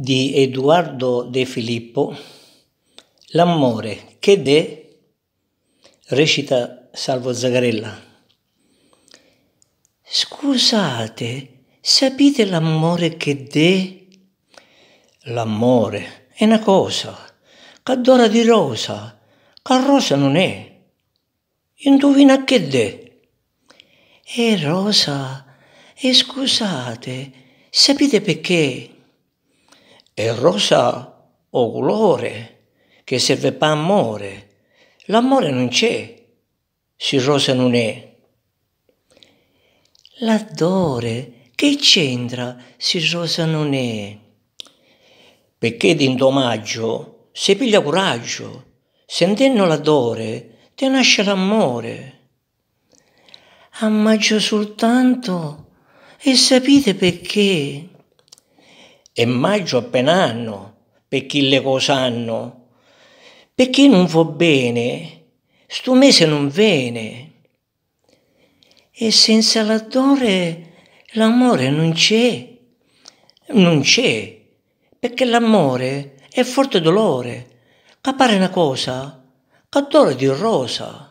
di Eduardo De Filippo, L'amore che de, recita Salvo Zagarella. Scusate, sapete l'amore che de? L'amore è una cosa, cadora di rosa, che rosa non è. Indovina che de? E rosa, e scusate, sapete perché? e rosa o colore che serve per amore. L'amore non c'è se rosa non è. L'adore che c'entra se rosa non è? Perché d'indomaggio se piglia coraggio, sentendo l'adore ti nasce l'amore. A maggio soltanto e sapete perché? e maggio appena anno, per chi le cose hanno, Per chi non va bene, sto mese non viene. E senza l'attore l'amore non c'è, non c'è, perché l'amore è forte dolore, che pare una cosa, che di rosa.